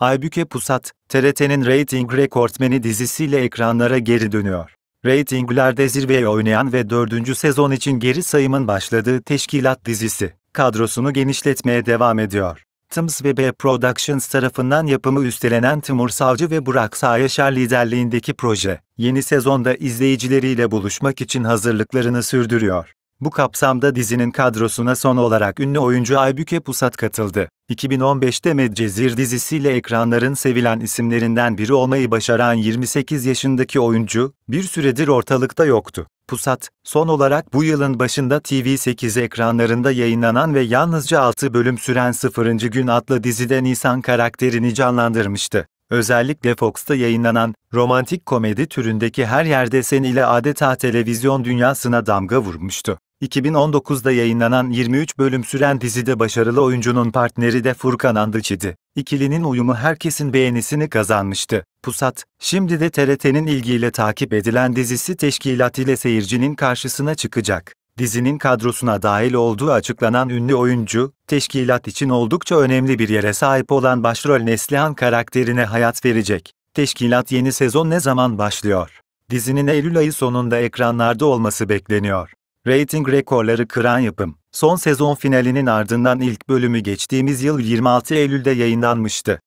Aybüke Pusat, TRT'nin rating rekortmeni dizisiyle ekranlara geri dönüyor. Ratinglerde zirveye oynayan ve 4. sezon için geri sayımın başladığı Teşkilat dizisi, kadrosunu genişletmeye devam ediyor. Tims ve B Productions tarafından yapımı üstlenen Timur Savcı ve Burak Sağyaşar liderliğindeki proje, yeni sezonda izleyicileriyle buluşmak için hazırlıklarını sürdürüyor. Bu kapsamda dizinin kadrosuna son olarak ünlü oyuncu Aybüke Pusat katıldı. 2015'te Medcezir dizisiyle ekranların sevilen isimlerinden biri olmayı başaran 28 yaşındaki oyuncu, bir süredir ortalıkta yoktu. Pusat, son olarak bu yılın başında TV8 ekranlarında yayınlanan ve yalnızca 6 bölüm süren 0. Gün adlı dizide Nisan karakterini canlandırmıştı. Özellikle Fox'ta yayınlanan romantik komedi türündeki her yerde sen ile adeta televizyon dünyasına damga vurmuştu. 2019'da yayınlanan 23 bölüm süren dizide başarılı oyuncunun partneri de Furkan Andıç idi. İkilinin uyumu herkesin beğenisini kazanmıştı. Pusat, şimdi de TRT'nin ilgiyle takip edilen dizisi teşkilat ile seyircinin karşısına çıkacak. Dizinin kadrosuna dahil olduğu açıklanan ünlü oyuncu, teşkilat için oldukça önemli bir yere sahip olan başrol Neslihan karakterine hayat verecek. Teşkilat yeni sezon ne zaman başlıyor? Dizinin Eylül ayı sonunda ekranlarda olması bekleniyor. Rating rekorları kıran yapım, son sezon finalinin ardından ilk bölümü geçtiğimiz yıl 26 Eylül'de yayınlanmıştı.